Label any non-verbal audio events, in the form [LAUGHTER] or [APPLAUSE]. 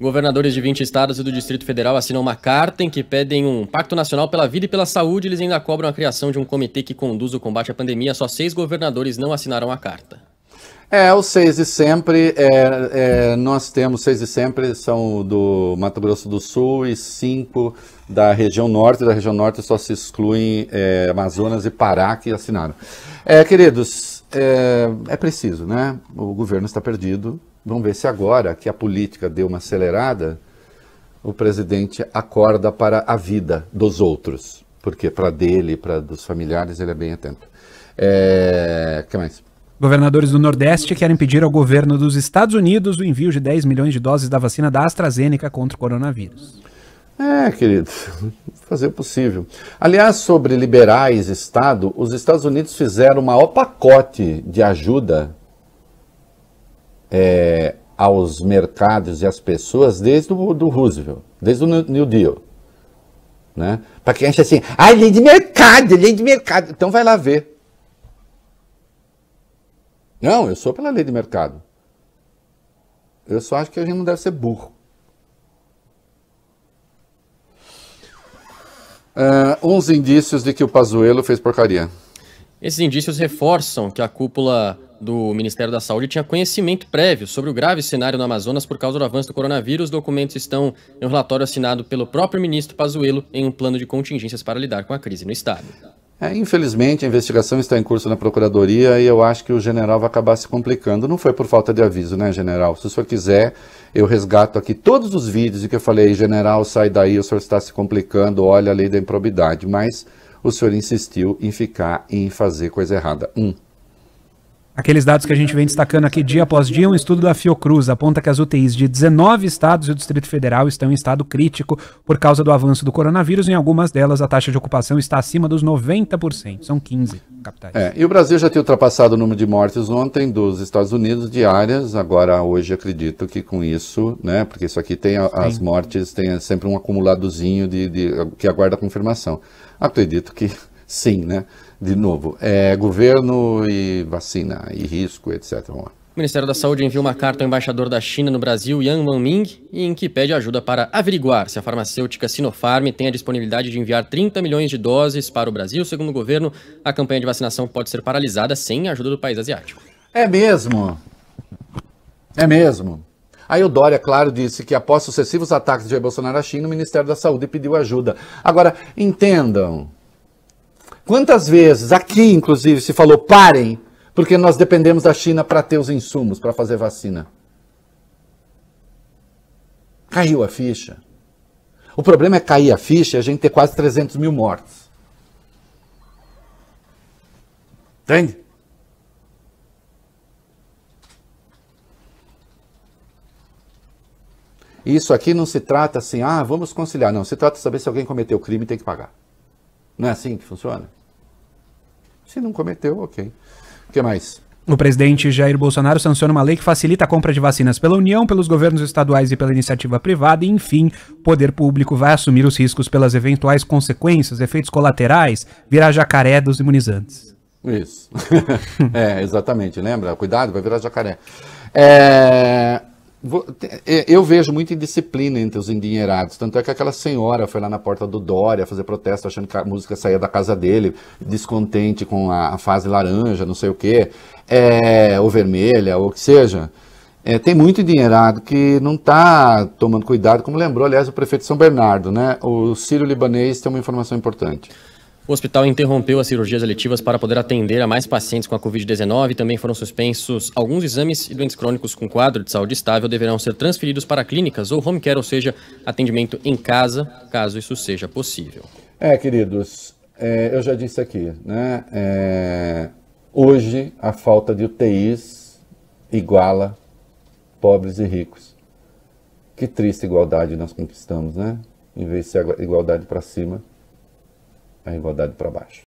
Governadores de 20 estados e do Distrito Federal assinam uma carta em que pedem um pacto nacional pela vida e pela saúde. Eles ainda cobram a criação de um comitê que conduza o combate à pandemia. Só seis governadores não assinaram a carta. É, os seis de sempre, é, é, nós temos seis de sempre, são do Mato Grosso do Sul e cinco da região norte. Da região norte só se excluem é, Amazonas e Pará que assinaram. É, queridos, é, é preciso, né? O governo está perdido, Vamos ver se agora que a política deu uma acelerada, o presidente acorda para a vida dos outros, porque para dele, para dos familiares, ele é bem atento. É... que mais? Governadores do Nordeste querem pedir ao governo dos Estados Unidos o envio de 10 milhões de doses da vacina da AstraZeneca contra o coronavírus. É, querido, fazer o possível. Aliás, sobre liberais, Estado, os Estados Unidos fizeram o maior pacote de ajuda é, aos mercados e às pessoas desde o do Roosevelt, desde o New Deal. Né? Para quem acha assim, ah, lei de mercado, lei de mercado. Então vai lá ver. Não, eu sou pela lei de mercado. Eu só acho que a gente não deve ser burro. Uh, uns indícios de que o Pazuelo fez porcaria. Esses indícios reforçam que a cúpula do Ministério da Saúde tinha conhecimento prévio sobre o grave cenário no Amazonas por causa do avanço do coronavírus. Os documentos estão em um relatório assinado pelo próprio ministro Pazuello em um plano de contingências para lidar com a crise no estado. É, infelizmente, a investigação está em curso na Procuradoria e eu acho que o general vai acabar se complicando. Não foi por falta de aviso, né, general? Se o senhor quiser, eu resgato aqui todos os vídeos de que eu falei, general, sai daí, o senhor está se complicando, olha a lei da improbidade. Mas o senhor insistiu em ficar em fazer coisa errada. Um, Aqueles dados que a gente vem destacando aqui dia após dia, um estudo da Fiocruz aponta que as UTIs de 19 estados e o Distrito Federal estão em estado crítico por causa do avanço do coronavírus. Em algumas delas, a taxa de ocupação está acima dos 90%. São 15 capitais. É, e o Brasil já tinha ultrapassado o número de mortes ontem dos Estados Unidos diárias. Agora, hoje, acredito que com isso, né? Porque isso aqui tem a, as mortes, tem sempre um acumuladozinho de, de, que aguarda a confirmação. Acredito que sim, né? De novo, é governo e vacina e risco, etc. O Ministério da Saúde enviou uma carta ao embaixador da China no Brasil, Yang Wanming, em que pede ajuda para averiguar se a farmacêutica Sinopharm tem a disponibilidade de enviar 30 milhões de doses para o Brasil. Segundo o governo, a campanha de vacinação pode ser paralisada sem a ajuda do país asiático. É mesmo. É mesmo. Aí o Dória, claro, disse que após sucessivos ataques de Jair Bolsonaro à China, o Ministério da Saúde pediu ajuda. Agora, entendam, Quantas vezes, aqui inclusive, se falou parem, porque nós dependemos da China para ter os insumos para fazer vacina? Caiu a ficha. O problema é cair a ficha e a gente ter quase 300 mil mortes. Entende? Isso aqui não se trata assim, ah, vamos conciliar. Não, se trata de saber se alguém cometeu crime e tem que pagar. Não é assim que funciona? Se não cometeu, ok. O que mais? O presidente Jair Bolsonaro sanciona uma lei que facilita a compra de vacinas pela União, pelos governos estaduais e pela iniciativa privada, e, enfim, o poder público vai assumir os riscos pelas eventuais consequências, efeitos colaterais, virar jacaré dos imunizantes. Isso. [LAUGHS] é, exatamente, lembra? Cuidado, vai virar jacaré. É, é, eu vejo muita indisciplina entre os endinheirados. Tanto é que aquela senhora foi lá na porta do Dória fazer protesto, achando que a música saía da casa dele, descontente com a, fase laranja, não sei o quê, é, ou vermelha, ou o que seja. É, tem muito endinheirado que não está tomando cuidado, como lembrou, aliás, o prefeito de São Bernardo, né? O Círio Libanês tem uma informação importante. O hospital interrompeu as cirurgias eletivas para poder atender a mais pacientes com a Covid-19. Também foram suspensos alguns exames e doentes crônicos com quadro de saúde estável deverão ser transferidos para clínicas ou home care, ou seja, atendimento em casa, caso isso seja possível. É, queridos, é, eu já disse aqui, né? É, hoje a falta de UTIs iguala pobres e ricos. Que triste igualdade nós conquistamos, né? Em vez de ser igualdade para cima a tá igualdade para baixo.